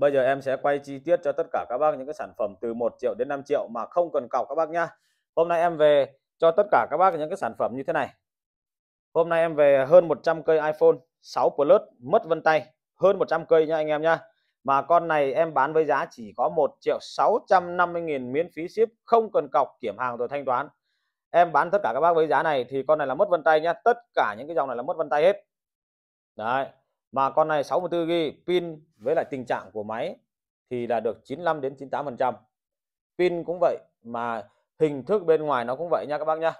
Bây giờ em sẽ quay chi tiết cho tất cả các bác những cái sản phẩm từ 1 triệu đến 5 triệu mà không cần cọc các bác nhá. Hôm nay em về cho tất cả các bác những cái sản phẩm như thế này. Hôm nay em về hơn 100 cây iPhone 6 Plus mất vân tay, hơn 100 cây nha anh em nhá. Mà con này em bán với giá chỉ có 1 triệu 650 nghìn miễn phí ship, không cần cọc kiểm hàng rồi thanh toán. Em bán tất cả các bác với giá này thì con này là mất vân tay nhá, tất cả những cái dòng này là mất vân tay hết. Đấy, mà con này 64 g pin với lại tình trạng của máy thì là được 95 đến 98 phần trăm pin cũng vậy mà hình thức bên ngoài nó cũng vậy nha các bác nhá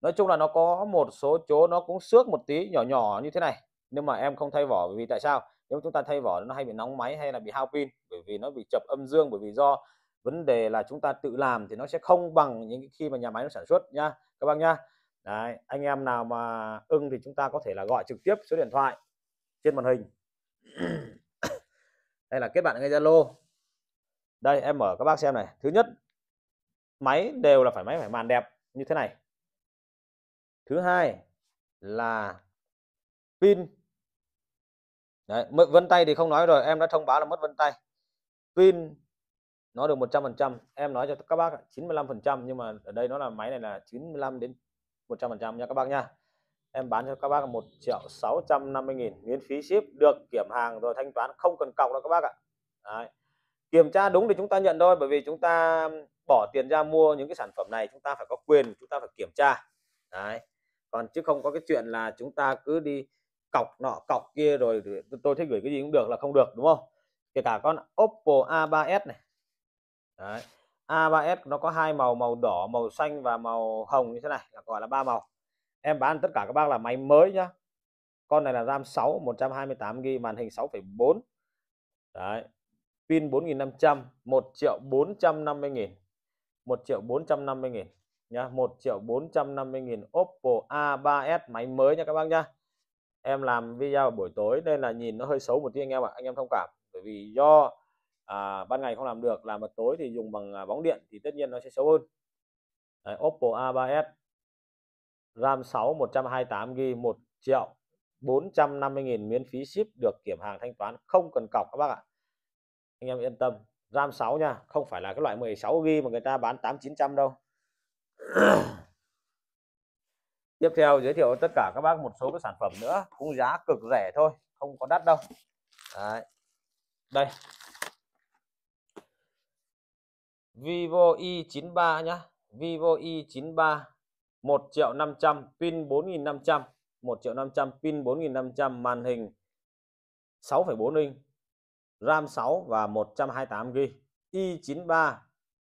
Nói chung là nó có một số chỗ nó cũng xước một tí nhỏ nhỏ như thế này nhưng mà em không thay vỏ vì tại sao nếu chúng ta thay vỏ nó hay bị nóng máy hay là bị hao pin bởi vì nó bị chập âm dương bởi vì do vấn đề là chúng ta tự làm thì nó sẽ không bằng những khi mà nhà máy nó sản xuất nha các bác nhá Đấy, anh em nào mà ưng thì chúng ta có thể là gọi trực tiếp số điện thoại trên màn hình đây là kết bạn ngay Zalo đây em mở các bác xem này thứ nhất máy đều là phải máy phải màn đẹp như thế này thứ hai là pin Đấy, mất vân tay thì không nói rồi em đã thông báo là mất vân tay pin nó được 100% em nói cho các bác 95% nhưng mà ở đây nó là máy này là 95 đến 100% nha các bác nha em bán cho các bác 1 triệu 650 nghìn miễn phí ship được kiểm hàng rồi thanh toán không cần cọc đâu các bác ạ Đấy. kiểm tra đúng thì chúng ta nhận thôi bởi vì chúng ta bỏ tiền ra mua những cái sản phẩm này chúng ta phải có quyền chúng ta phải kiểm tra Đấy. còn chứ không có cái chuyện là chúng ta cứ đi cọc nọ cọc kia rồi tôi thích gửi cái gì cũng được là không được đúng không kể cả con Oppo A3s này Đấy. A3s nó có hai màu màu đỏ màu xanh và màu hồng như thế này là gọi là ba màu em bán tất cả các bác là máy mới nhá con này là RAM 6 128 GB màn hình 6,4 đấy pin 4.500 1 triệu 450 nghìn 1 triệu 450 nghìn nhá 1 triệu 450 nghìn Oppo A3s máy mới nha các bác nhá em làm video buổi tối nên là nhìn nó hơi xấu một tí anh em ạ anh em thông cảm bởi vì do à, ban ngày không làm được làm vào tối thì dùng bằng à, bóng điện thì tất nhiên nó sẽ xấu hơn Đấy, Oppo A3s RAM 6 128 GB 1 triệu 450.000 miễn phí ship được kiểm hàng thanh toán không cần cọc các bác ạ. Anh em yên tâm, RAM 6 nha, không phải là cái loại 16 GB mà người ta bán 8900 đâu. Tiếp theo giới thiệu tất cả các bác một số cái sản phẩm nữa, cũng giá cực rẻ thôi, không có đắt đâu. Đấy. Đây. Vivo i93 nhá, Vivo i93 1 triệu 500 pin 4500 1 triệu 500 pin 4500 màn hình 6,4 inch RAM 6 và 128GB i93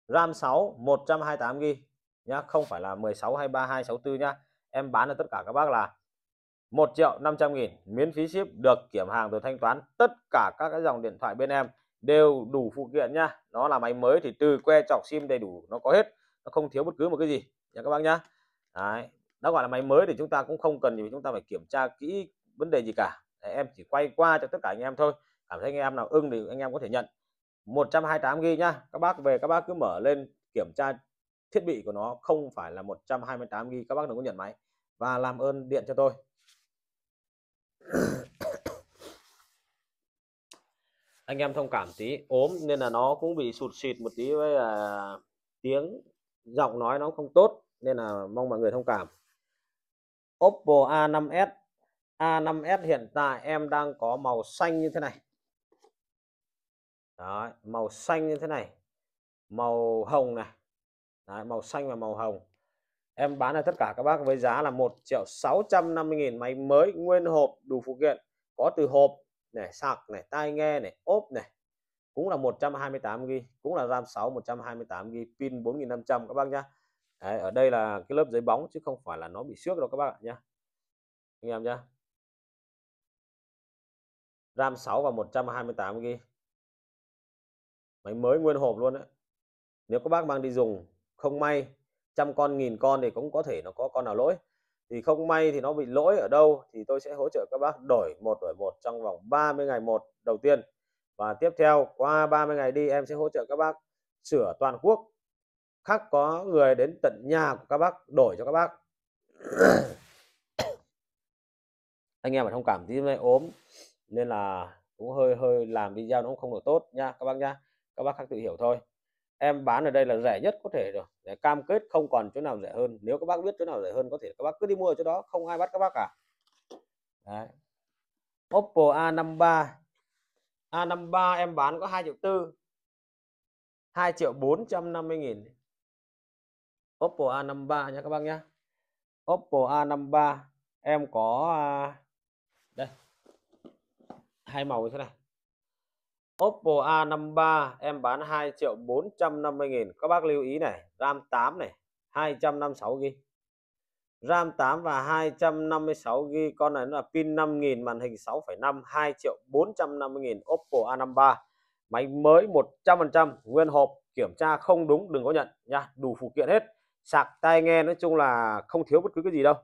RAM 6 128GB nhá không phải là 16 23 264 nhá em bán cho tất cả các bác là 1 triệu 500 nghìn miễn phí ship được kiểm hàng rồi thanh toán tất cả các cái dòng điện thoại bên em đều đủ phụ kiện nhá nó là máy mới thì từ que chọc sim đầy đủ nó có hết nó không thiếu bất cứ một cái gì nhá các bác nhá Đấy. đã gọi là máy mới thì chúng ta cũng không cần gì chúng ta phải kiểm tra kỹ vấn đề gì cả Đấy, em chỉ quay qua cho tất cả anh em thôi cảm thấy anh em nào ưng thì anh em có thể nhận 128 ghi nhá các bác về các bác cứ mở lên kiểm tra thiết bị của nó không phải là 128 ghi các bác đừng có nhận máy và làm ơn điện cho tôi anh em thông cảm tí ốm nên là nó cũng bị sụt xịt một tí với là tiếng giọng nói nó không tốt nên là mong mọi người thông cảm Oppo A5s A5s hiện tại em đang có màu xanh như thế này Đấy, màu xanh như thế này màu hồng này Đấy, màu xanh và màu hồng em bán cho tất cả các bác với giá là 1 triệu 650 nghìn máy mới nguyên hộp đủ phụ kiện có từ hộp này sạc này tai nghe này ốp này cũng là 128 g cũng là RAM 6 128 g pin 4500 các bác nhá Đấy, ở đây là cái lớp giấy bóng chứ không phải là nó bị xước đâu các bác ạ nhé anh em nhé RAM 6 và 128 GB máy mới nguyên hộp luôn đấy nếu các bác mang đi dùng không may trăm con nghìn con thì cũng có thể nó có con nào lỗi thì không may thì nó bị lỗi ở đâu thì tôi sẽ hỗ trợ các bác đổi một đổi một trong vòng 30 ngày một đầu tiên và tiếp theo qua 30 ngày đi em sẽ hỗ trợ các bác sửa toàn quốc khác có người đến tận nhà của các bác đổi cho các bác anh em mà thông cảm tí nay ốm nên là cũng hơi hơi làm video nó cũng không được tốt nha các bác nha các bác khác tự hiểu thôi em bán ở đây là rẻ nhất có thể rồi để cam kết không còn chỗ nào rẻ hơn nếu các bác biết chỗ nào rẻ hơn có thể các bác cứ đi mua ở chỗ đó không ai bắt các bác cả Đấy. Oppo A53 A53 em bán có 2 triệu 4 2 triệu 450 nghìn Oppo A53 nha các bác nhé Oppo A53 em có à, đây hai màu như thế này Oppo A53 em bán 2 triệu 450 nghìn các bác lưu ý này RAM 8 này 256GB RAM 8 và 256GB con này nó là pin 5000 màn hình 6,5 2 triệu 450 nghìn Oppo A53 máy mới 100% nguyên hộp kiểm tra không đúng đừng có nhận nha đủ phụ kiện hết sạc tai nghe nói chung là không thiếu bất cứ cái gì đâu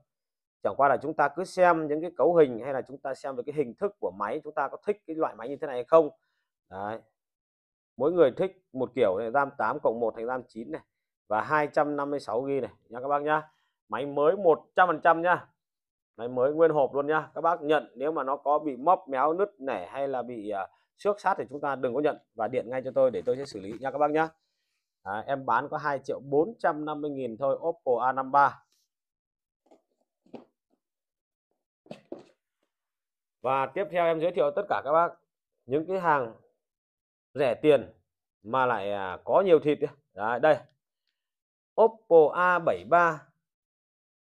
chẳng qua là chúng ta cứ xem những cái cấu hình hay là chúng ta xem về cái hình thức của máy chúng ta có thích cái loại máy như thế này hay không Đấy. mỗi người thích một kiểu này RAM 8 cộng 1 thành RAM 9 này và 256 g này nha các bác nhá máy mới 100% nhá máy mới nguyên hộp luôn nhá các bác nhận nếu mà nó có bị móc méo nứt nẻ hay là bị uh, xước sát thì chúng ta đừng có nhận và điện ngay cho tôi để tôi sẽ xử lý nha các bác nhá à, em bán có 2 triệu 450 nghìn thôi Oppo A53 và tiếp theo em giới thiệu tất cả các bác những cái hàng rẻ tiền mà lại à, có nhiều thịt Đấy, đây Oppo A73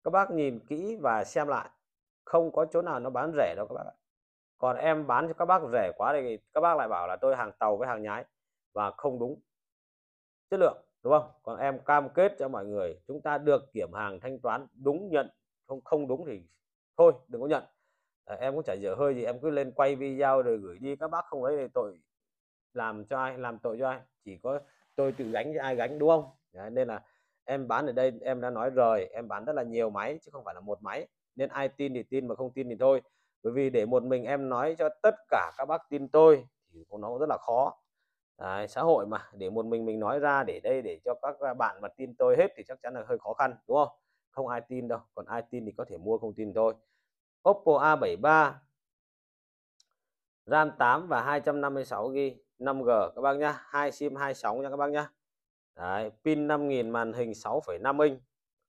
các bác nhìn kỹ và xem lại không có chỗ nào nó bán rẻ đâu các bác ạ còn em bán cho các bác rẻ quá thì các bác lại bảo là tôi hàng tàu với hàng nhái và không đúng chất lượng đúng không còn em cam kết cho mọi người chúng ta được kiểm hàng thanh toán đúng nhận không không đúng thì thôi đừng có nhận à, em cũng chả dở hơi gì em cứ lên quay video rồi gửi đi các bác không ấy thì tội làm cho ai làm tội cho ai chỉ có tôi tự gánh cho ai gánh đúng không Đấy, nên là em bán ở đây em đã nói rồi em bán rất là nhiều máy chứ không phải là một máy nên ai tin thì tin mà không tin thì thôi bởi vì để một mình em nói cho tất cả các bác tin tôi thì nó cũng rất là khó Đấy, xã hội mà để một mình mình nói ra để đây để cho các à, bạn mà tin tôi hết thì chắc chắn là hơi khó khăn đúng không không ai tin đâu còn ai tin thì có thể mua không tin thôi Oppo A73 RAM 8 và 256 GB 5G các bác nhá hai sim hai sóng nha các bác nhá Đấy, pin 5000 màn hình 6,5 inch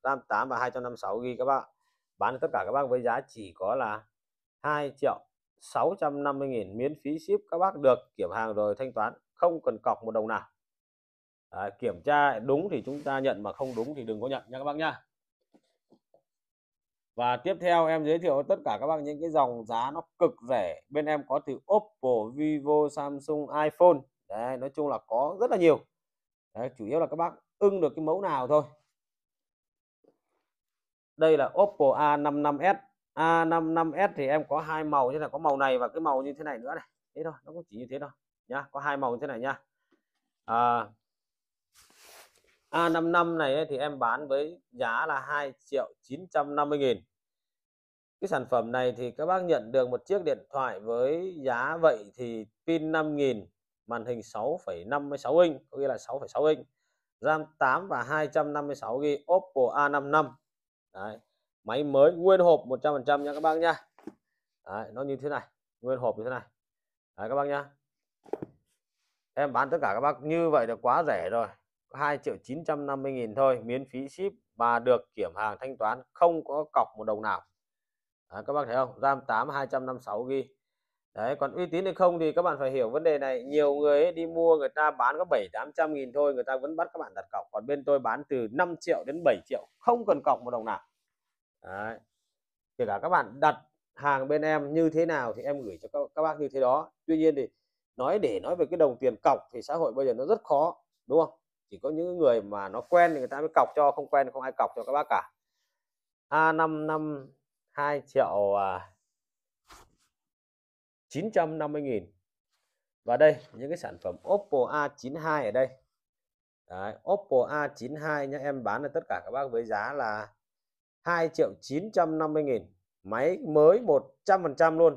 RAM 8 và 256 GB các bạn. bán tất cả các bác với giá chỉ có là 2 triệu 650 nghìn miễn phí ship các bác được kiểm hàng rồi thanh toán không cần cọc một đồng nào à, kiểm tra đúng thì chúng ta nhận mà không đúng thì đừng có nhận nha các bác nha và tiếp theo em giới thiệu tất cả các bác những cái dòng giá nó cực rẻ bên em có từ Oppo Vivo Samsung iPhone Đấy, nói chung là có rất là nhiều Đấy, chủ yếu là các bác ưng được cái mẫu nào thôi đây là Oppo A55s A55s thì em có hai màu như là có màu này và cái màu như thế này nữa này thế thôi nó cũng chỉ như thế thôi nhá có hai màu thế này nhá à, A55 này ấy, thì em bán với giá là 2 triệu 950 nghìn cái sản phẩm này thì các bác nhận được một chiếc điện thoại với giá vậy thì pin 5000 màn hình 6,56 inch có nghĩa là 6,6 inch RAM 8 và 256 GB Oppo A55 Đấy. máy mới nguyên hộp 100% nha các bác nhá Đấy, nó như thế này nguyên hộp như thế này Đấy, các bác nhá em bán tất cả các bác như vậy là quá rẻ rồi 2 triệu 950 nghìn thôi miễn phí ship và được kiểm hàng thanh toán không có cọc một đồng nào Đấy, các bác thấy không RAM 8 256 ghi Đấy còn uy tín hay không thì các bạn phải hiểu vấn đề này nhiều người ấy đi mua người ta bán có 7 800 nghìn thôi người ta vẫn bắt các bạn đặt cọc còn bên tôi bán từ 5 triệu đến 7 triệu không cần cọc một đồng nào Đấy. kể cả các bạn đặt hàng bên em như thế nào thì em gửi cho các, các bác như thế đó tuy nhiên thì nói để nói về cái đồng tiền cọc thì xã hội bây giờ nó rất khó đúng không chỉ có những người mà nó quen thì người ta mới cọc cho không quen không ai cọc cho các bác cả a năm năm hai triệu à, chín trăm năm mươi nghìn và đây những cái sản phẩm Oppo A92 ở đây Đấy, Oppo A92 nhá em bán được tất cả các bác với giá là hai triệu chín trăm năm mươi nghìn máy mới một trăm phần trăm luôn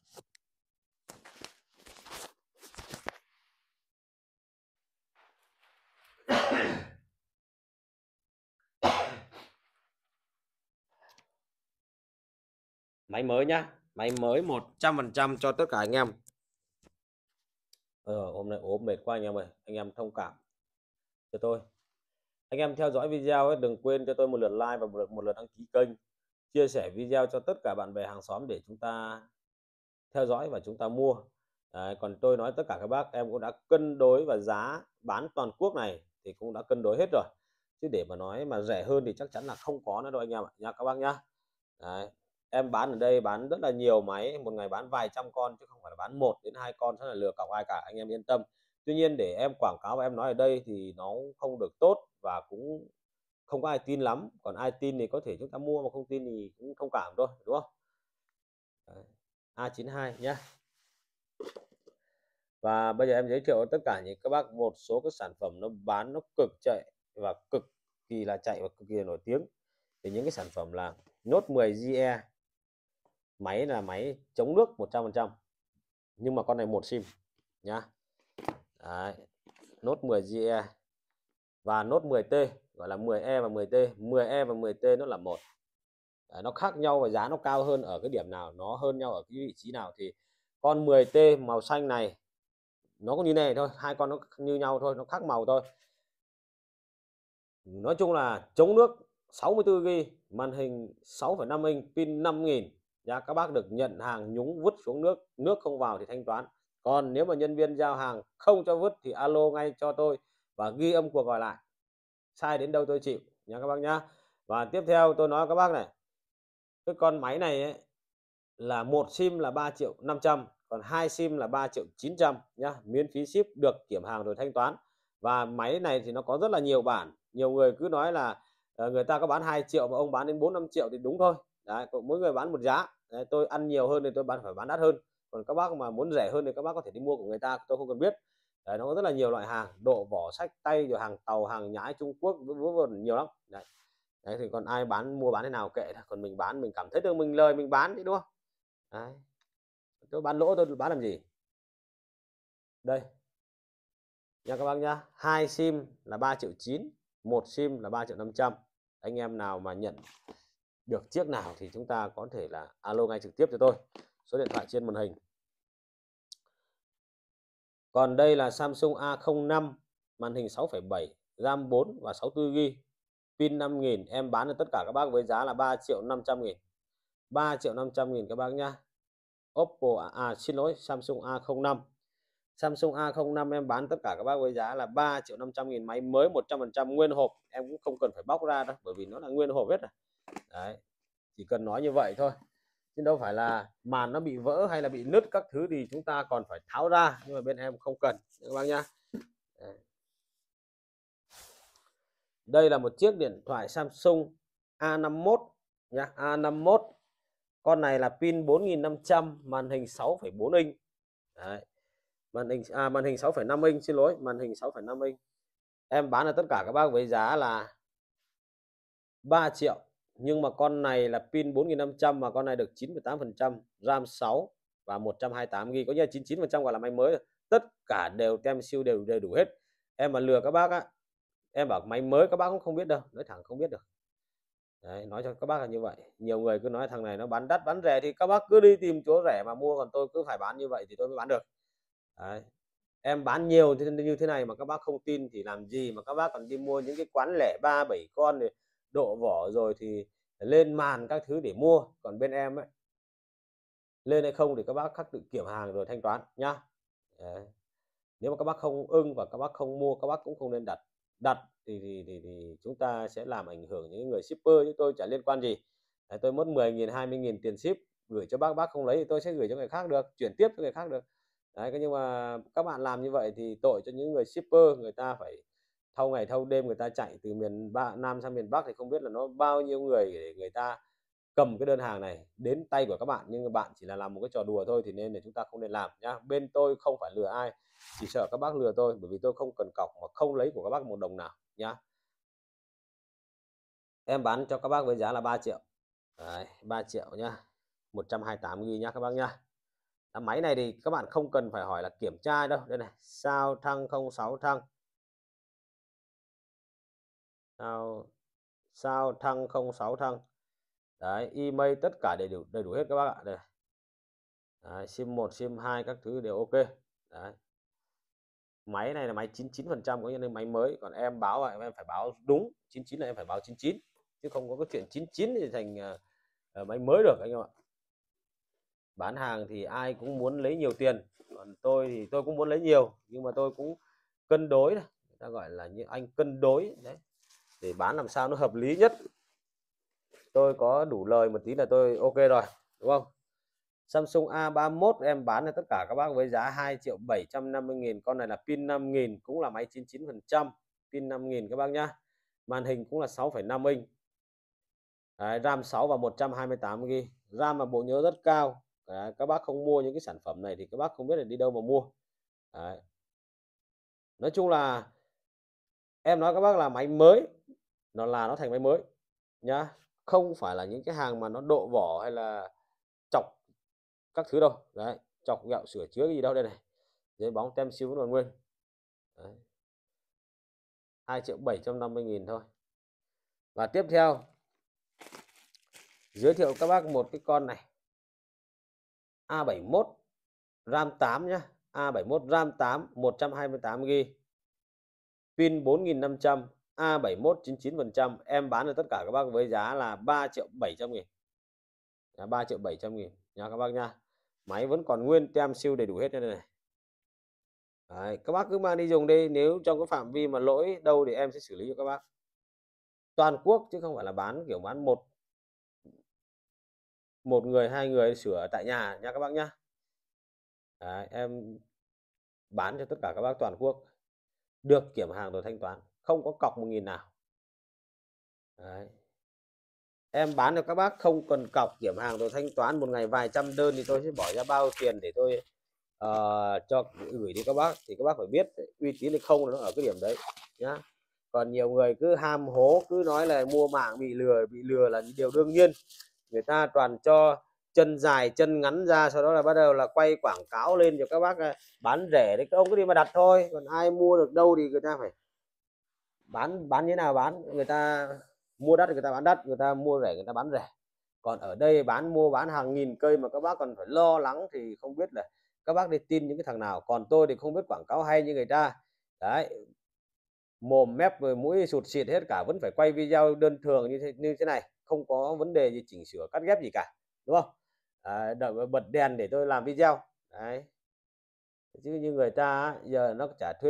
máy mới nhá máy mới 100% cho tất cả anh em ờ, hôm nay ốm mệt quá anh em ơi anh em thông cảm cho tôi anh em theo dõi video ấy, đừng quên cho tôi một lượt like và một lượt, một lượt đăng ký kênh chia sẻ video cho tất cả bạn bè hàng xóm để chúng ta theo dõi và chúng ta mua Đấy, còn tôi nói tất cả các bác em cũng đã cân đối và giá bán toàn quốc này thì cũng đã cân đối hết rồi chứ để mà nói mà rẻ hơn thì chắc chắn là không có nữa đâu anh em ạ nha các bác nhá Đấy, em bán ở đây bán rất là nhiều máy một ngày bán vài trăm con chứ không phải là bán một đến hai con rất là lừa cọc ai cả anh em yên tâm tuy nhiên để em quảng cáo và em nói ở đây thì nó không được tốt và cũng không có ai tin lắm còn ai tin thì có thể chúng ta mua mà không tin thì cũng thông cảm thôi đúng không Đấy. A92 nhé và bây giờ em giới thiệu tất cả những các bác một số các sản phẩm nó bán nó cực chạy và cực kỳ là chạy và cực kỳ là nổi tiếng thì những cái sản phẩm là nốt 10 GE máy là máy chống nước 100% nhưng mà con này một sim nhá Đấy. nốt 10 GE và nốt 10T gọi là 10E và 10T 10E và 10T nó là một Đấy, nó khác nhau và giá nó cao hơn ở cái điểm nào nó hơn nhau ở cái vị trí nào thì con 10T màu xanh này nó cũng như này thôi hai con nó như nhau thôi nó khác màu thôi nói chung là chống nước 64 g màn hình 6,5 inch pin 5000 nha các bác được nhận hàng nhúng vứt xuống nước nước không vào thì thanh toán còn nếu mà nhân viên giao hàng không cho vứt thì alo ngay cho tôi và ghi âm cuộc gọi lại sai đến đâu tôi chịu nha các bác nhá và tiếp theo tôi nói các bác này cái con máy này ấy, là một sim là 3 triệu 500 còn hai sim là 3 triệu 900 nhá miễn phí ship được kiểm hàng rồi thanh toán và máy này thì nó có rất là nhiều bản nhiều người cứ nói là ờ, người ta có bán 2 triệu mà ông bán đến 4 5 triệu thì đúng thôi đấy, mỗi người bán một giá đấy, tôi ăn nhiều hơn thì tôi bán phải bán đắt hơn còn các bác mà muốn rẻ hơn thì các bác có thể đi mua của người ta tôi không cần biết đấy, nó có rất là nhiều loại hàng độ vỏ sách tay rồi hàng tàu hàng nhái Trung Quốc vân nhiều lắm đấy. đấy thì còn ai bán mua bán thế nào kệ còn mình bán mình cảm thấy được mình lời mình bán đi đúng không đấy. tôi bán lỗ tôi bán làm gì đây nha các bác nhá hai sim là 3 triệu chín, một sim là 3 triệu 500 anh em nào mà nhận được chiếc nào thì chúng ta có thể là alo ngay trực tiếp cho tôi số điện thoại trên màn hình còn đây là Samsung A05 màn hình 6,7 RAM 4 và 64GB pin 5000 em bán cho tất cả các bác với giá là 3 triệu 500 nghìn 3 triệu 500 nghìn các bác nhá Oppo à, à xin lỗi Samsung A05 Samsung A05 em bán tất cả các bác với giá là 3 triệu 500 nghìn máy mới 100% nguyên hộp em cũng không cần phải bóc ra đâu bởi vì nó là nguyên hộp hết rồi đấy chỉ cần nói như vậy thôi chứ đâu phải là màn nó bị vỡ hay là bị nứt các thứ thì chúng ta còn phải tháo ra nhưng mà bên em không cần các bác nhá đây là một chiếc điện thoại Samsung A51 nhá A51 con này là pin 4500 màn hình 6,4 inch đấy. màn hình à, màn hình 6,5 inch xin lỗi màn hình 6,5 inch em bán là tất cả các bác với giá là 3 triệu nhưng mà con này là pin 4500 mà con này được 98% RAM 6 và 128GB có nghĩa là 99% gọi là máy mới tất cả đều tem siêu đều đầy đủ hết em mà lừa các bác á em bảo máy mới các bác cũng không biết đâu nói thẳng không biết được Đấy, nói cho các bác là như vậy nhiều người cứ nói thằng này nó bán đắt bán rẻ thì các bác cứ đi tìm chỗ rẻ mà mua còn tôi cứ phải bán như vậy thì tôi mới bán được Đấy. em bán nhiều như thế này mà các bác không tin thì làm gì mà các bác còn đi mua những cái quán lẻ ba bảy con rồi độ vỏ rồi thì lên màn các thứ để mua còn bên em ấy lên hay không thì các bác khắc tự kiểm hàng rồi thanh toán nhá Đấy. nếu mà các bác không ưng và các bác không mua các bác cũng không nên đặt đặt thì thì, thì, thì chúng ta sẽ làm ảnh hưởng những người shipper chứ tôi chả liên quan gì Đấy, tôi mất 10.000 20.000 tiền ship gửi cho bác bác không lấy thì tôi sẽ gửi cho người khác được chuyển tiếp cho người khác được Đấy, nhưng mà các bạn làm như vậy thì tội cho những người shipper người ta phải thâu ngày thâu đêm người ta chạy từ miền ba, nam sang miền bắc thì không biết là nó bao nhiêu người để người ta cầm cái đơn hàng này đến tay của các bạn nhưng bạn chỉ là làm một cái trò đùa thôi thì nên là chúng ta không nên làm nhá bên tôi không phải lừa ai chỉ sợ các bác lừa tôi bởi vì tôi không cần cọc mà không lấy của các bác một đồng nào nhá em bán cho các bác với giá là 3 triệu Đấy, 3 triệu nhá 128 ghi nhá các bác nhá máy này thì các bạn không cần phải hỏi là kiểm tra đâu đây này sao thăng 06 thăng sao sao thăng không sáu thăng đấy email tất cả đầy đủ đầy đủ hết các bác ạ đây đấy, sim 1 sim 2 các thứ đều ok đấy máy này là máy 99 phần trăm có nghĩa là máy mới còn em báo là em phải báo đúng 99 là em phải báo 99 chứ không có cái chuyện 99 thì thành uh, máy mới được anh em ạ bán hàng thì ai cũng muốn lấy nhiều tiền còn tôi thì tôi cũng muốn lấy nhiều nhưng mà tôi cũng cân đối người ta gọi là như anh cân đối đấy để bán làm sao nó hợp lý nhất tôi có đủ lời một tí là tôi ok rồi đúng không Samsung A31 em bán cho tất cả các bác với giá 2 triệu 750 nghìn con này là pin 5000 cũng là máy 99 phần trăm pin 5000 các bác nhá màn hình cũng là 6,5 inch Đấy, RAM 6 và 128 GB RAM và bộ nhớ rất cao Đấy, các bác không mua những cái sản phẩm này thì các bác không biết là đi đâu mà mua Đấy. nói chung là em nói các bác là máy mới nó là nó thành máy mới nhá không phải là những cái hàng mà nó độ vỏ hay là chọc các thứ đâu đấy chọc gạo sửa chữa gì đâu đây này dưới bóng tem siêu còn nguyên đấy. 2 triệu 750 nghìn thôi và tiếp theo giới thiệu các bác một cái con này A71 RAM 8 nhá A71 RAM 8 128 g pin 4500 A71 99% em bán cho tất cả các bác với giá là 3 triệu 700 nghìn là 3 triệu 700 nghìn nha các bác nha máy vẫn còn nguyên tem siêu đầy đủ hết đây này Đấy, các bác cứ mang đi dùng đi nếu trong cái phạm vi mà lỗi đâu thì em sẽ xử lý cho các bác toàn quốc chứ không phải là bán kiểu bán một một người hai người sửa tại nhà nha các bác nhá em bán cho tất cả các bác toàn quốc được kiểm hàng rồi thanh toán không có cọc 1.000 nào Đấy. em bán cho các bác không cần cọc kiểm hàng rồi thanh toán một ngày vài trăm đơn thì tôi sẽ bỏ ra bao tiền để tôi uh, cho gửi đi các bác thì các bác phải biết uy tín hay không nó ở cái điểm đấy nhá còn nhiều người cứ ham hố cứ nói là mua mạng bị lừa bị lừa là điều đương nhiên người ta toàn cho chân dài chân ngắn ra sau đó là bắt đầu là quay quảng cáo lên cho các bác à, bán rẻ đấy các ông cứ đi mà đặt thôi còn ai mua được đâu thì người ta phải bán bán như nào bán người ta mua đất người ta bán đất người ta mua rẻ người ta bán rẻ còn ở đây bán mua bán hàng nghìn cây mà các bác còn phải lo lắng thì không biết là các bác đi tin những cái thằng nào còn tôi thì không biết quảng cáo hay như người ta đấy mồm mép rồi mũi sụt xịt hết cả vẫn phải quay video đơn thường như thế như thế này không có vấn đề gì chỉnh sửa cắt ghép gì cả đúng không à, đợi bật đèn để tôi làm video đấy chứ như người ta giờ nó trả thuê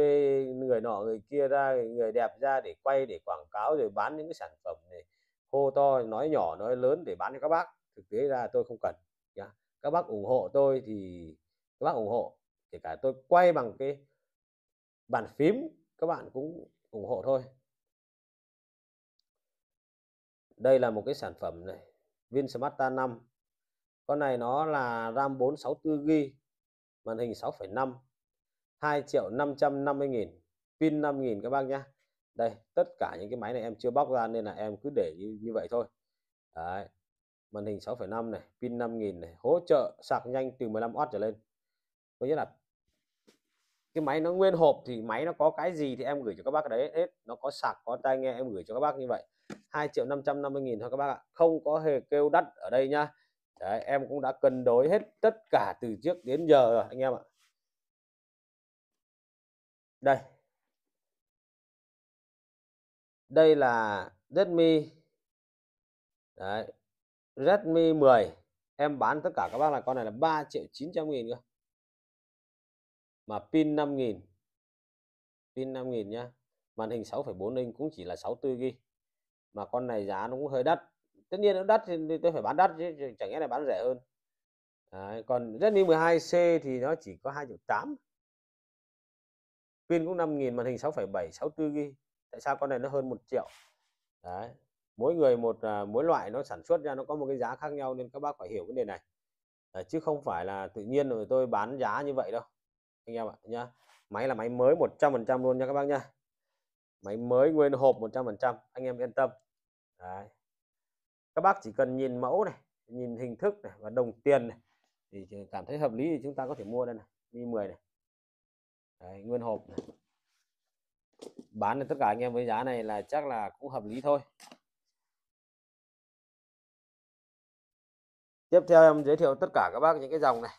người nọ người kia ra người đẹp ra để quay để quảng cáo rồi bán những cái sản phẩm này hô to nói nhỏ nói lớn để bán cho các bác thực tế ra tôi không cần nhá các bác ủng hộ tôi thì các bác ủng hộ kể cả tôi quay bằng cái bàn phím các bạn cũng ủng hộ thôi đây là một cái sản phẩm này Vinsmart 5 con này nó là RAM 464GB màn hình 6,5 2 triệu 550 nghìn pin 5 nghìn các bác nhá đây tất cả những cái máy này em chưa bóc ra nên là em cứ để như, như vậy thôi Đấy. màn hình 6,5 này pin 5 nghìn này hỗ trợ sạc nhanh từ 15W trở lên có nghĩa là cái máy nó nguyên hộp thì máy nó có cái gì thì em gửi cho các bác đấy hết nó có sạc có tai nghe em gửi cho các bác như vậy 2 triệu 550 nghìn thôi các bác ạ không có hề kêu đắt ở đây nhá Đấy, em cũng đã cân đối hết tất cả từ trước đến giờ rồi anh em ạ đây đây là Redmi Đấy, Redmi 10 em bán tất cả các bác là con này là 3 triệu 900 nghìn cơ mà pin nghìn, pin nghìn nhá màn hình 6,4 inch cũng chỉ là 64 gb mà con này giá nó cũng hơi đắt tất nhiên nó đắt thì tôi phải bán đắt chứ chẳng lẽ là bán rẻ hơn Đấy, còn Redmi 12C thì nó chỉ có 2 triệu 8 pin cũng 5.000 màn hình 6,7 64 ghi tại sao con này nó hơn 1 triệu Đấy. mỗi người một à, mỗi loại nó sản xuất ra nó có một cái giá khác nhau nên các bác phải hiểu vấn đề này à, chứ không phải là tự nhiên rồi tôi bán giá như vậy đâu anh em ạ nhá máy là máy mới 100% luôn nha các bác nha máy mới nguyên hộp 100% anh em yên tâm Đấy các bác chỉ cần nhìn mẫu này nhìn hình thức này và đồng tiền này thì cảm thấy hợp lý thì chúng ta có thể mua đây này mi 10 này Đấy, nguyên hộp này. bán được tất cả anh em với giá này là chắc là cũng hợp lý thôi tiếp theo em giới thiệu tất cả các bác những cái dòng này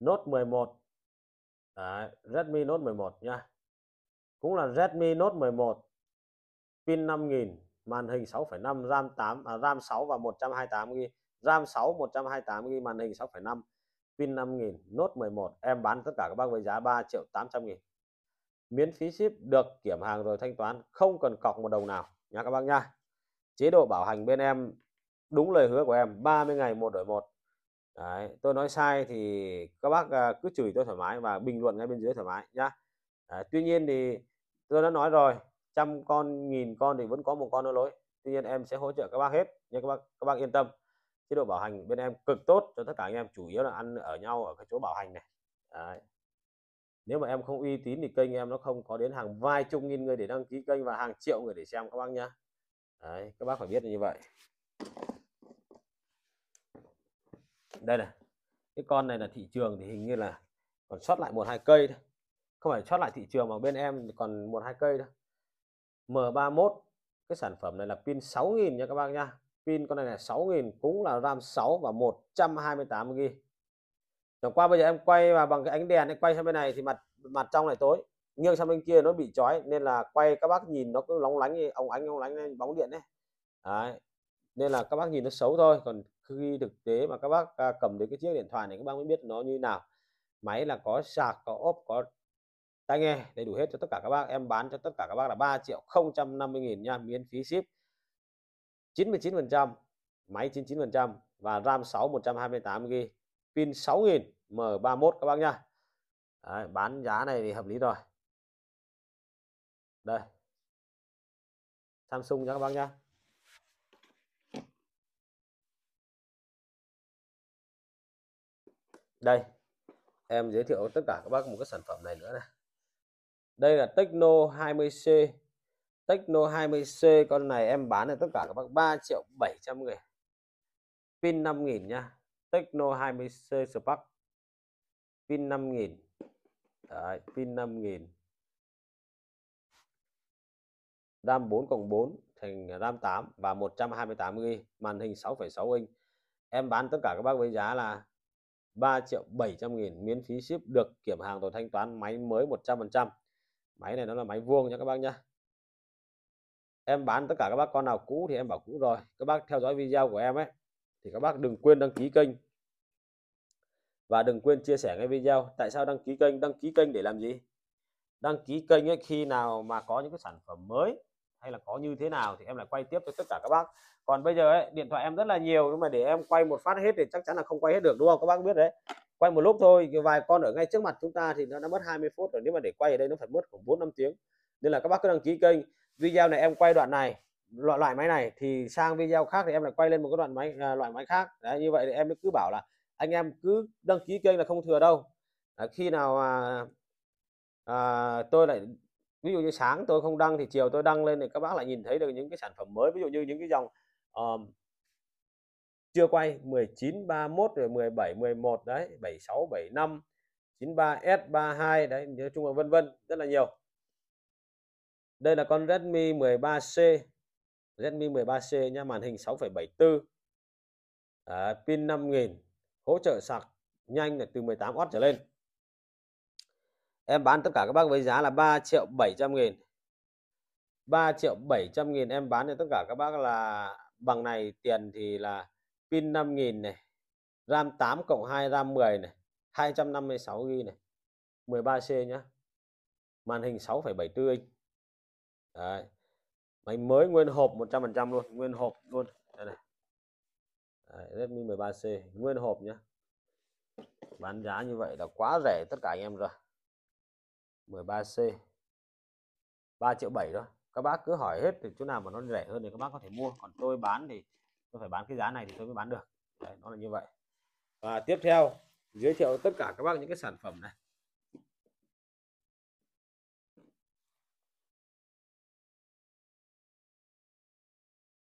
nốt 11 Đấy, Redmi Note 11 nha cũng là Redmi Note 11 pin 5000 màn hình 6.5 RAM 8 à, RAM 6 và 128 GB RAM 6 128 GB màn hình 6.5 pin 5000 Note 11 em bán tất cả các bác với giá 3 triệu 800 nghìn miễn phí ship được kiểm hàng rồi thanh toán không cần cọc một đồng nào nha các bác nha chế độ bảo hành bên em đúng lời hứa của em 30 ngày một đổi một Đấy, tôi nói sai thì các bác à, cứ chửi tôi thoải mái và bình luận ngay bên dưới thoải mái nhá Đấy, tuy nhiên thì tôi đã nói rồi trăm con nghìn con thì vẫn có một con nó lỗi tuy nhiên em sẽ hỗ trợ các bác hết nhưng các bác các bác yên tâm chế độ bảo hành bên em cực tốt cho tất cả anh em chủ yếu là ăn ở nhau ở cái chỗ bảo hành này Đấy. nếu mà em không uy tín thì kênh em nó không có đến hàng vài chục nghìn người để đăng ký kênh và hàng triệu người để xem các bác nhá Đấy, các bác phải biết là như vậy đây này cái con này là thị trường thì hình như là còn sót lại một hai cây thôi không phải chót lại thị trường mà bên em còn một hai cây thôi M31 cái sản phẩm này là pin 6.000 nha các bác nha pin con này là 6.000 cũng là RAM 6 và 128 GB chẳng qua bây giờ em quay vào bằng cái ánh đèn em quay sang bên này thì mặt mặt trong này tối nghiêng sang bên kia nó bị chói nên là quay các bác nhìn nó cứ lóng lánh như ông ánh ông lánh bóng điện đấy. đấy nên là các bác nhìn nó xấu thôi còn khi thực tế mà các bác à, cầm đến cái chiếc điện thoại này các bác mới biết nó như nào máy là có sạc có ốp có tai nghe đầy đủ hết cho tất cả các bác em bán cho tất cả các bác là 3 triệu 050 nghìn nha miễn phí ship 99 phần trăm máy 99 phần trăm và RAM 6 128 g pin 6000 M31 các bác nha Đấy, bán giá này thì hợp lý rồi đây Samsung nha các bác nha đây em giới thiệu tất cả các bác một cái sản phẩm này nữa này đây là Techno 20C Techno 20C con này em bán được tất cả các bác 3 triệu 700 nghìn pin 5000 nha Techno 20C Spark pin 5000 Đấy, pin 5000 RAM 4 cộng 4 thành RAM 8 và 128 GB màn hình 6,6 inch em bán tất cả các bác với giá là 3 triệu 700 nghìn miễn phí ship được kiểm hàng rồi thanh toán máy mới 100% máy này nó là máy vuông nha các bác nhá em bán tất cả các bác con nào cũ thì em bảo cũ rồi các bác theo dõi video của em ấy thì các bác đừng quên đăng ký kênh và đừng quên chia sẻ cái video tại sao đăng ký kênh đăng ký kênh để làm gì đăng ký kênh ấy, khi nào mà có những cái sản phẩm mới hay là có như thế nào thì em lại quay tiếp cho tất cả các bác còn bây giờ ấy, điện thoại em rất là nhiều nhưng mà để em quay một phát hết thì chắc chắn là không quay hết được đúng không các bác biết đấy quay một lúc thôi vài con ở ngay trước mặt chúng ta thì nó đã mất 20 phút rồi nếu mà để quay ở đây nó phải mất khoảng 4 5 tiếng nên là các bác cứ đăng ký kênh video này em quay đoạn này loại loại máy này thì sang video khác thì em lại quay lên một cái đoạn máy à, loại máy khác đấy, như vậy thì em cứ bảo là anh em cứ đăng ký kênh là không thừa đâu à, khi nào à, à, tôi lại ví dụ như sáng tôi không đăng thì chiều tôi đăng lên thì các bác lại nhìn thấy được những cái sản phẩm mới ví dụ như những cái dòng um, chưa quay 19 31 rồi 17 11 đấy 76 75 93 S32 đấy nhớ chung là vân vân rất là nhiều đây là con Redmi 13C Redmi 13C nha màn hình 6,74 à, pin 5000 hỗ trợ sạc nhanh là từ 18W trở lên em bán tất cả các bác với giá là 3 triệu 700 nghìn 3 triệu 700 nghìn em bán cho tất cả các bác là bằng này tiền thì là pin 5000 này RAM 8 cộng 2 RAM 10 này 256GB này 13C nhá màn hình 6,74 inch Đấy. máy mới nguyên hộp 100% luôn nguyên hộp luôn đây này Đấy, Redmi 13C nguyên hộp nhá bán giá như vậy là quá rẻ tất cả anh em rồi 13C 3 triệu 7 đó các bác cứ hỏi hết thì chỗ nào mà nó rẻ hơn thì các bác có thể mua còn tôi bán thì tôi phải bán cái giá này thì tôi mới bán được đấy, nó là như vậy và tiếp theo giới thiệu tất cả các bác những cái sản phẩm này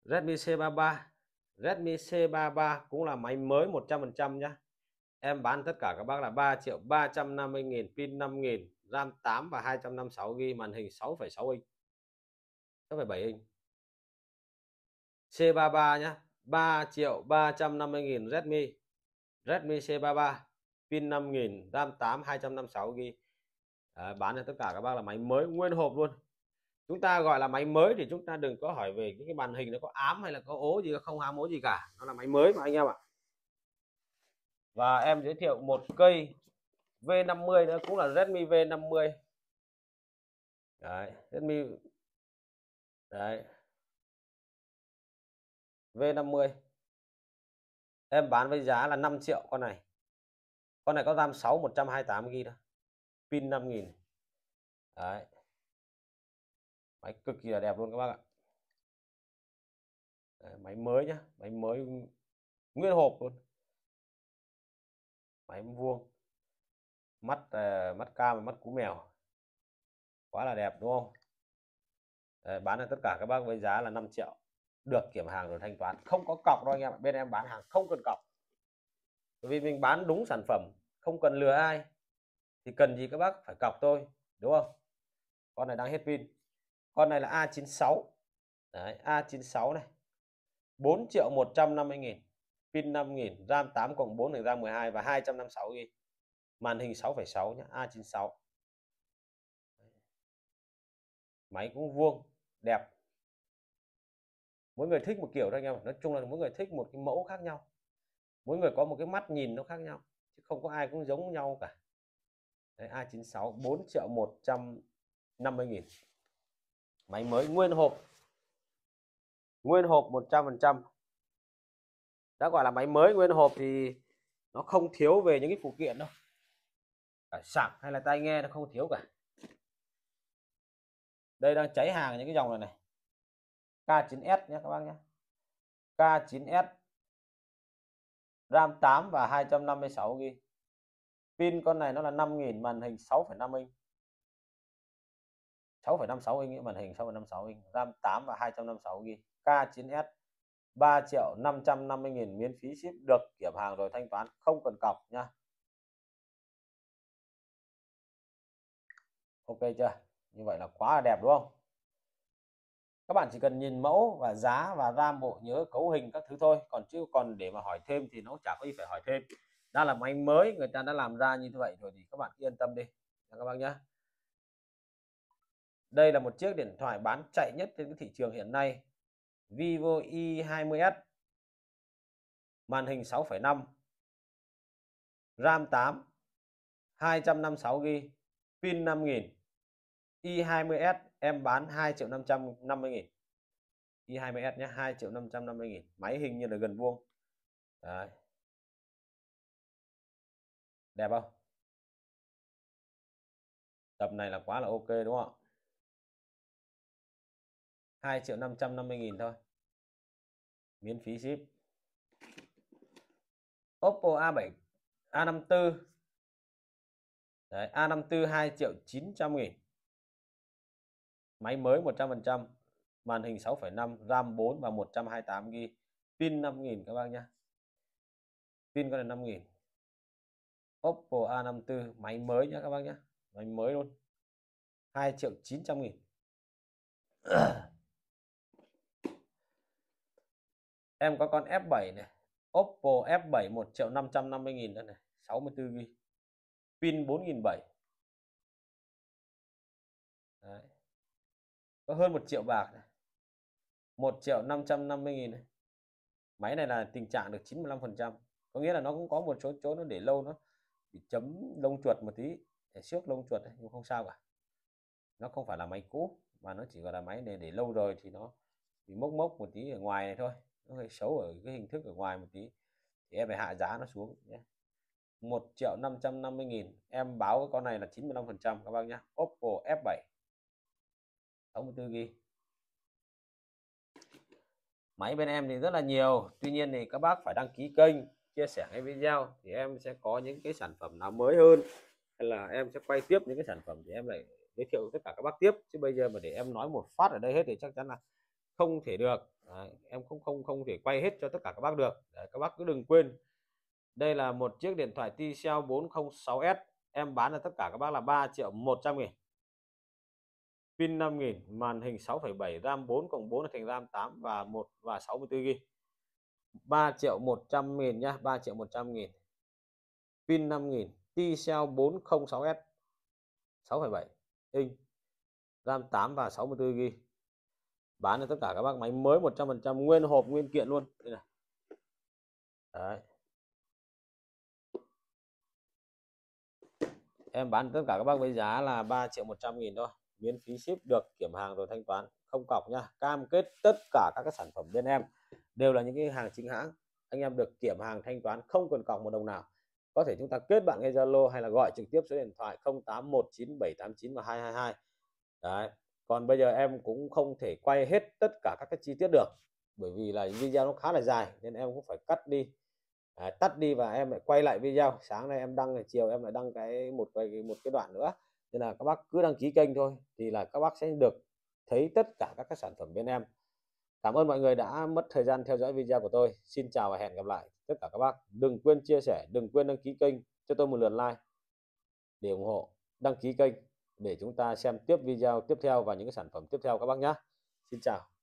Redmi C33 Redmi C33 cũng là máy mới 100% nhá em bán tất cả các bác là 3 triệu 350 nghìn pin 5 nghìn RAM 8 và 256 GB màn hình 6,6 inch 6,7 inch C33 nhá 3 triệu 350 nghìn Redmi Redmi C33 pin 5000 RAM 8 256 GB à, bán cho tất cả các bác là máy mới nguyên hộp luôn chúng ta gọi là máy mới thì chúng ta đừng có hỏi về cái màn hình nó có ám hay là có ố gì không ám ố gì cả nó là máy mới mà anh em ạ và em giới thiệu một cây V50 nữa cũng là Redmi V50 đấy Redmi đấy V50 em bán với giá là 5 triệu con này con này có RAM 6 128GB đó pin 5000 đấy máy cực kỳ là đẹp luôn các bác ạ đấy, máy mới nhá máy mới nguyên hộp luôn máy vuông mắt uh, mắt cam và mắt cú mèo quá là đẹp đúng không đấy, bán cho tất cả các bác với giá là 5 triệu được kiểm hàng rồi thanh toán không có cọc đâu anh em bên em bán hàng không cần cọc vì mình bán đúng sản phẩm không cần lừa ai thì cần gì các bác phải cọc tôi đúng không con này đang hết pin con này là A96 Đấy, A96 này 4 triệu 150 nghìn pin 5 nghìn RAM 8 cộng 4 thành ra 12 và 256 ghi màn hình 6,6 nhé A96 máy cũng vuông đẹp mỗi người thích một kiểu thôi anh em nói chung là mỗi người thích một cái mẫu khác nhau mỗi người có một cái mắt nhìn nó khác nhau chứ không có ai cũng giống nhau cả Đấy, A96 4 triệu 150 nghìn máy mới nguyên hộp nguyên hộp 100% đã gọi là máy mới nguyên hộp thì nó không thiếu về những cái phụ kiện đâu cả sạc hay là tai nghe nó không thiếu cả đây đang cháy hàng những cái dòng này này K9S nhé các bác nhé K9S RAM 8 và 256 GB pin con này nó là 5000 màn hình 6,5 inch 6,56 inch màn hình 6,56 inch RAM 8 và 256 GB K9S 3 triệu 550 nghìn miễn phí ship được kiểm hàng rồi thanh toán không cần cọc nha Ok chưa như vậy là quá là đẹp đúng không các bạn chỉ cần nhìn mẫu và giá và ram bộ nhớ cấu hình các thứ thôi còn chứ còn để mà hỏi thêm thì nó chả có gì phải hỏi thêm đã là máy mới người ta đã làm ra như vậy rồi thì các bạn yên tâm đi các bác nhé đây là một chiếc điện thoại bán chạy nhất trên thị trường hiện nay Vivo i20s màn hình 6,5 RAM 8 256GB pin 5000 i20s em bán 2 triệu 550 nghìn i20s nhé 2 triệu 550 nghìn máy hình như là gần vuông Đấy. đẹp không tập này là quá là ok đúng không ạ 2 triệu 550 nghìn thôi miễn phí ship Oppo A7 A54 Đấy, A54 2 triệu 900 nghìn máy mới 100% màn hình 6,5 RAM 4 và 128 GB pin 5000 các bác nhé pin con này 5000 Oppo A54 máy mới nhé các bác nhé máy mới luôn 2 triệu 900 nghìn em có con F7 này Oppo F7 1 triệu 550 nghìn đây này 64 GB pin 4007 có hơn một triệu bạc này. 1 triệu 550 nghìn này máy này là tình trạng được 95 phần trăm có nghĩa là nó cũng có một số chỗ nó để lâu nó bị chấm lông chuột một tí để xước lông chuột này, nhưng không sao cả nó không phải là máy cũ mà nó chỉ gọi là máy này để lâu rồi thì nó bị mốc mốc một tí ở ngoài này thôi nó hơi xấu ở cái hình thức ở ngoài một tí thì em phải hạ giá nó xuống nhé 1 triệu 550 nghìn em báo cái con này là 95 phần trăm các bác nhé Oppo F7 64 GB máy bên em thì rất là nhiều tuy nhiên thì các bác phải đăng ký kênh chia sẻ ngay video thì em sẽ có những cái sản phẩm nào mới hơn hay là em sẽ quay tiếp những cái sản phẩm thì em lại giới thiệu tất cả các bác tiếp chứ bây giờ mà để em nói một phát ở đây hết thì chắc chắn là không thể được Đấy, em không không không thể quay hết cho tất cả các bác được Đấy, các bác cứ đừng quên đây là một chiếc điện thoại T-Cell 406S em bán cho tất cả các bác là 3 triệu 100 nghìn pin 5000 màn hình 6,7 RAM 4 cộng 4 thành RAM 8 và 1 và 64GB 3 triệu 100 nghìn nhá 3 triệu 100 nghìn pin 5000 T-Cell 406S 6,7 inch RAM 8 và 64GB bán cho tất cả các bác máy mới 100% nguyên hộp nguyên kiện luôn đây này Đấy. em bán tất cả các bác với giá là 3 triệu 100 nghìn thôi miễn phí ship được kiểm hàng rồi thanh toán không cọc nha cam kết tất cả các cái sản phẩm bên em đều là những cái hàng chính hãng anh em được kiểm hàng thanh toán không cần cọc một đồng nào có thể chúng ta kết bạn ngay Zalo hay là gọi trực tiếp số điện thoại 0819789222 đấy còn bây giờ em cũng không thể quay hết tất cả các cái chi tiết được bởi vì là video nó khá là dài nên em cũng phải cắt đi à, tắt đi và em lại quay lại video sáng nay em đăng chiều em lại đăng cái một cái một cái đoạn nữa nên là các bác cứ đăng ký kênh thôi thì là các bác sẽ được thấy tất cả các các sản phẩm bên em cảm ơn mọi người đã mất thời gian theo dõi video của tôi xin chào và hẹn gặp lại tất cả các bác đừng quên chia sẻ đừng quên đăng ký kênh cho tôi một lượt like để ủng hộ đăng ký kênh để chúng ta xem tiếp video tiếp theo và những sản phẩm tiếp theo các bác nhé xin chào